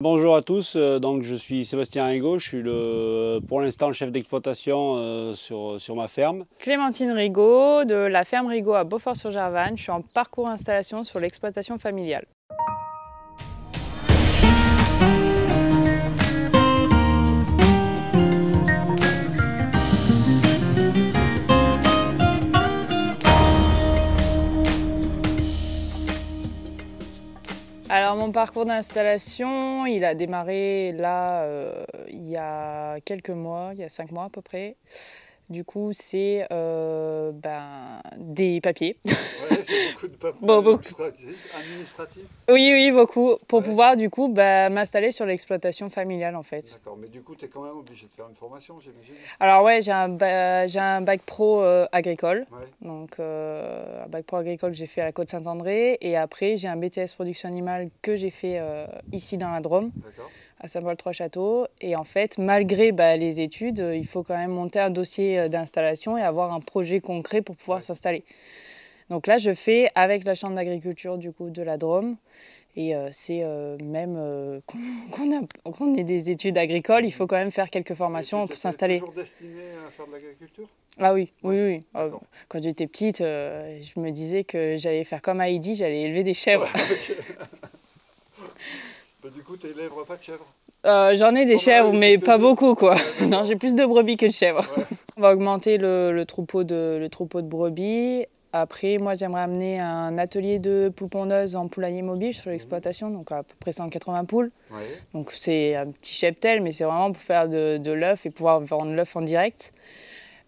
Bonjour à tous, euh, donc je suis Sébastien Rigaud, je suis le, pour l'instant le chef d'exploitation euh, sur, sur ma ferme. Clémentine Rigaud de la ferme Rigaud à Beaufort-sur-Gervanne, je suis en parcours installation sur l'exploitation familiale. parcours d'installation, il a démarré là, euh, il y a quelques mois, il y a cinq mois à peu près. Du coup, c'est euh, ben, des papiers. Ouais, beaucoup de papiers administratifs. Oui, oui, beaucoup. Pour pouvoir, du coup, ben, m'installer sur l'exploitation familiale, en fait. D'accord, mais du coup, tu es quand même obligé de faire une formation, j'imagine Alors, ouais, j'ai un, j'ai un, bac pro euh, agricole. Donc, euh, un bac pro agricole j'ai fait à la Côte-Saint-André. Et après, j'ai un BTS production animale que j'ai fait ici, dans la Drôme. D'accord à Saint-Paul-Trois-Châteaux. Et en fait, malgré bah, les études, euh, il faut quand même monter un dossier euh, d'installation et avoir un projet concret pour pouvoir s'installer. Donc là, je fais avec la Chambre d'agriculture du coup de la Drôme. Et euh, c'est même qu'on ait des études agricoles, il faut quand même faire quelques formations pour s'installer. toujours destiné à faire de l'agriculture Ah oui, oui, oui. quand j'étais petite, je me disais que j'allais faire comme Heidi, j'allais élever des chèvres tes lèvres pas euh, J'en ai des chèvres, mais pas beaucoup quoi. non, j'ai plus de brebis que de chèvres. On va augmenter le, troupeau de, le troupeau de brebis. Après, moi j'aimerais amener un atelier de pouponneuse en poulailler mobile sur mhm. l'exploitation, donc à peu près 180 poules. Donc c'est un petit cheptel, mais c'est vraiment pour faire de, de l'œuf et pouvoir vendre l'œuf en direct.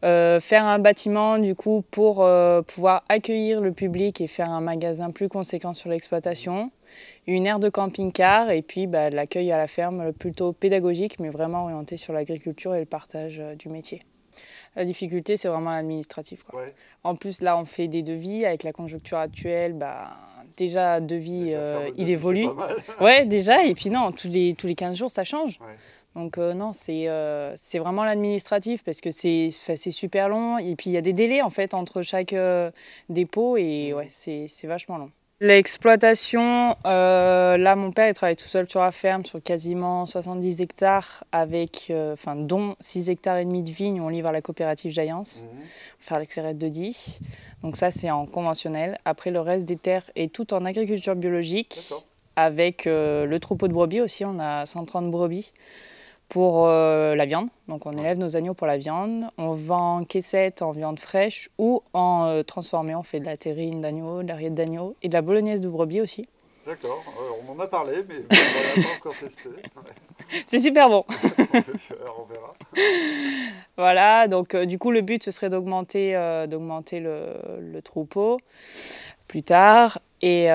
Euh, faire un bâtiment du coup pour euh, pouvoir accueillir le public et faire un magasin plus conséquent sur l'exploitation, une aire de camping-car et puis bah, l'accueil à la ferme plutôt pédagogique mais vraiment orienté sur l'agriculture et le partage euh, du métier. La difficulté, c'est vraiment l'administratif. En plus, là, on fait des devis. Avec la conjoncture actuelle, bah, déjà, devis, il évolue. ouais, déjà. Et puis, non, tous les, tous les 15 jours, ça change. Donc euh, non, euh, c'est vraiment l'administratif parce que c'est super long. Et puis il y a des délais en fait entre chaque euh, dépôt et ouais, c'est vachement long. L'exploitation, là mon père il travaille tout seul sur la ferme sur quasiment 70 hectares avec, dont 6 hectares et demi de vignes on livre à la coopérative Jaillance mhm. pour faire les clairettes de 10. Donc ça c'est en conventionnel. Après le reste des terres est tout en agriculture biologique avec le troupeau de brebis aussi, on a 130 brebis pour euh, la viande. Donc on élève nos agneaux pour la viande. On vend en caissette, en viande fraîche ou en euh, transformée. On fait de la terrine d'agneau, de l'ariette d'agneau et de la bolognaise de brebis aussi. D'accord, euh, on en a parlé, mais on n'a pas encore testé. c'est super bon. Euh, voilà, donc euh, du coup le but ce serait d'augmenter euh, le, troupeau plus tard. Et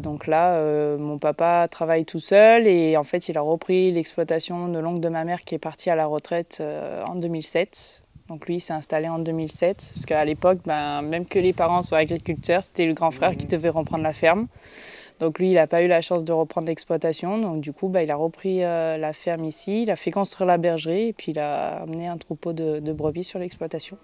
donc là, mon papa travaille tout seul et en fait il a repris l'exploitation de l'oncle de ma mère qui est partie à la retraite en 2007. Donc lui, s'est installé en 2007, parce qu'à l'époque, ben, même que les parents soient agriculteurs, c'était le grand frère qui mhm. devait reprendre la ferme. Donc lui, il n'a pas eu la chance de reprendre l'exploitation. Donc du coup, bah, il a repris euh, la ferme ici, il a fait construire la bergerie et puis il a amené un troupeau de, brebis sur l'exploitation.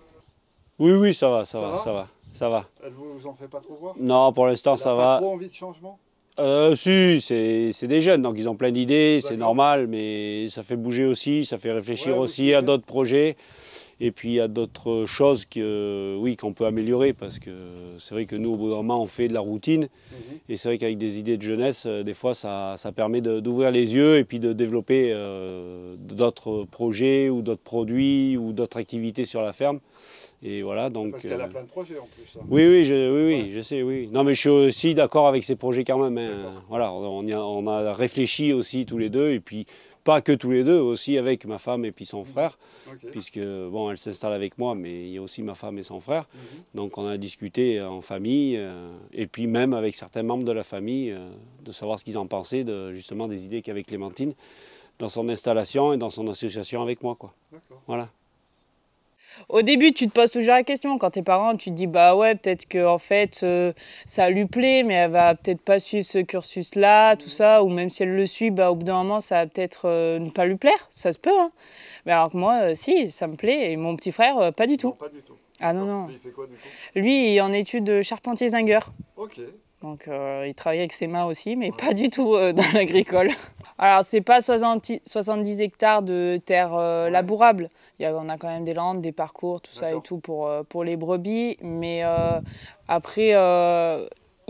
Oui, oui, ça va, ça, va, ça va, ça va. vous en fait pas trop voir Non, pour l'instant, ça va. pas va. Trop envie de changement euh, si, c'est des jeunes, donc ils ont plein d'idées, c'est normal, mais ça fait bouger aussi, ça fait réfléchir aussi à d'autres projets. Et puis il y a d'autres choses que, oui, qu'on peut améliorer parce que c'est vrai que nous, au bout d'un moment, on fait de la routine. Mhm. Et c'est vrai qu'avec des idées de jeunesse, euh, des fois, ça, ça permet d'ouvrir les yeux et puis de développer euh, d'autres projets ou d'autres produits ou d'autres activités sur la ferme. Et voilà, donc, Parce qu'elle a euh, plein de projets en plus. Hein. Oui, oui, je, oui, je sais, oui. Non, mais je suis aussi d'accord avec ces projets quand même. Voilà, on, on a réfléchi aussi tous les deux. Et puis, pas que tous les deux, aussi avec ma femme et puis son mhm. frère, puisque bon, elle s'installe avec moi, mais il y a aussi ma femme et son frère. Mhm. Donc on a discuté euh, en famille, euh, et puis même avec certains membres de la famille, euh, de savoir ce qu'ils en pensaient, de, justement des idées qu'avait Clémentine dans son installation et dans son association avec moi. Quoi. Voilà. Au début, tu te poses toujours la question. Quand tes parents, tu te dis, bah ouais, peut-être que en fait, euh, ça lui plaît, mais elle va peut-être pas suivre ce cursus-là, tout mm. ça. Ou même si elle le suit, bah au bout d'un moment, ça va peut-être euh, ne pas lui plaire. Ça se peut. Hein. Mais alors que moi, euh, si, ça me plaît. Et mon petit frère, pas du tout. pas du tout. Ah non, non. Il fait quoi, du Lui, il est en études de charpentier-zingueur. Ok. Donc euh, il travaille avec ses mains aussi, mais pas du tout euh, dans l'agricole. Alors c'est pas 60, 70 hectares de terres euh, labourables. Il on a quand même des landes, des parcours, tout ça et tout pour, pour les brebis. Mais après,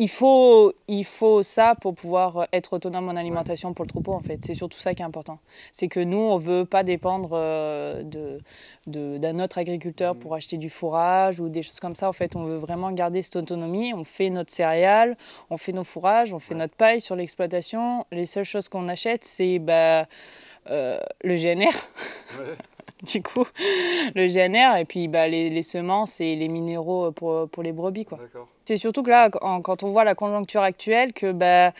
il faut, il faut ça pour pouvoir être autonome en alimentation pour le troupeau, en fait. C'est surtout ça qui est important. C'est que nous, on ne veut pas dépendre euh, de d'un autre agriculteur pour acheter du fourrage ou des choses comme ça. En fait, on veut vraiment garder cette autonomie. On fait notre céréale, on fait nos fourrages, on fait notre paille sur l'exploitation. Les seules choses qu'on achète, c'est bah, euh, le GNR. du coup, le GNR, et puis bah, les, semences et les minéraux pour, les brebis. C'est surtout que là, quand, on voit la conjoncture actuelle, que bah,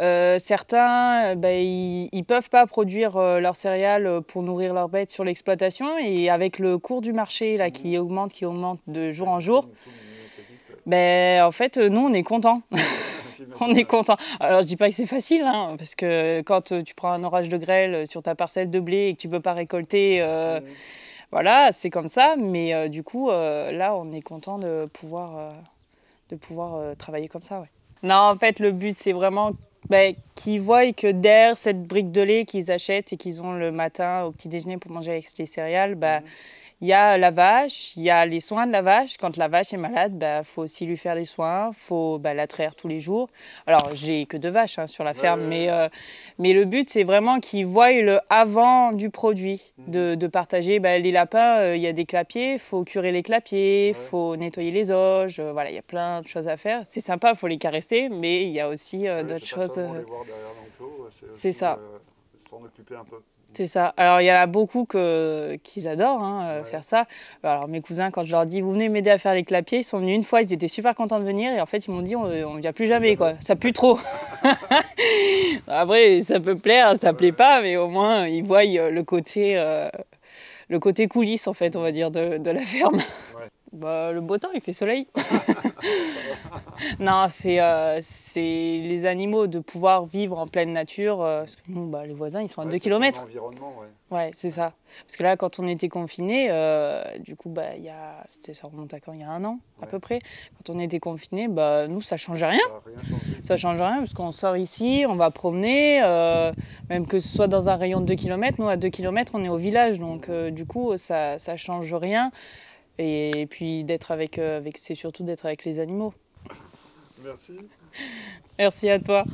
euh, certains, bah, ils peuvent pas produire euh, leurs céréales pour nourrir leurs bêtes sur l'exploitation, et avec le cours du marché là, qui mmh. augmente, qui augmente de jour en jour, mmh, euh. ben, en fait, nous, on est contents. on est content. Alors je dis pas que c'est facile, hein, parce que quand euh, tu prends un orage de grêle euh, sur ta parcelle de blé et que tu peux pas récolter, euh, ah voilà, c'est comme ça. Mais du coup, là, on est content de pouvoir, de pouvoir travailler comme ça. Ouais. Non, en fait, le but, c'est vraiment ben, qu'ils voient que derrière cette brique de lait qu'ils achètent et qu'ils ont le matin au petit déjeuner pour manger avec les céréales, bah, il y a la vache, il y a les soins de la vache. Quand la vache est malade, il bah, faut aussi lui faire des soins, il faut bah, tous les jours. Alors, j'ai que deux vaches hein, sur la ferme, mais, euh, mais le but, c'est vraiment qu'ils voient le avant du produit, mhm. de, partager. Bah, les lapins, euh, il y a des clapiers, il faut curer les clapiers, il faut nettoyer les auges. Euh, voilà, il y a plein de choses à faire. C'est sympa, il faut les caresser, mais il y a aussi d'autres choses. C'est ça. C'est ça. Alors, il y en a beaucoup qui adorent hein, euh, faire ça. Alors, mes cousins, quand je leur dis, vous venez m'aider à faire les clapiers, ils sont venus une fois, ils étaient super contents de venir. Et en fait, ils m'ont dit, on ne vient plus jamais, quoi. Ça pue trop. Après, ça peut plaire, ça plaît pas, mais au moins, ils voient euh, le côté, euh, le côté coulisses, en fait, on va dire, de, la ferme. Ouais bah, Le beau temps, il fait soleil. non, euh, c'est les animaux de pouvoir vivre en pleine nature. Euh, parce que nous, bah, les voisins, ils sont à 2 ouais, km. Environnement, ouais. ouais c'est ça. Parce que là, quand on était confinés, euh, du coup, bah, y a, ça remonte à quand Il y a un an, à peu près. Quand on était confinés, bah, nous, ça ne changeait rien. Ça, rien change rien, parce qu'on sort ici, on va promener. même que ce soit dans un rayon de 2 km, nous, à 2 km, on est au village. Donc, du coup, ça ne change rien et puis d'être avec, euh, avec c'est surtout d'être avec les animaux. Merci. Merci à toi.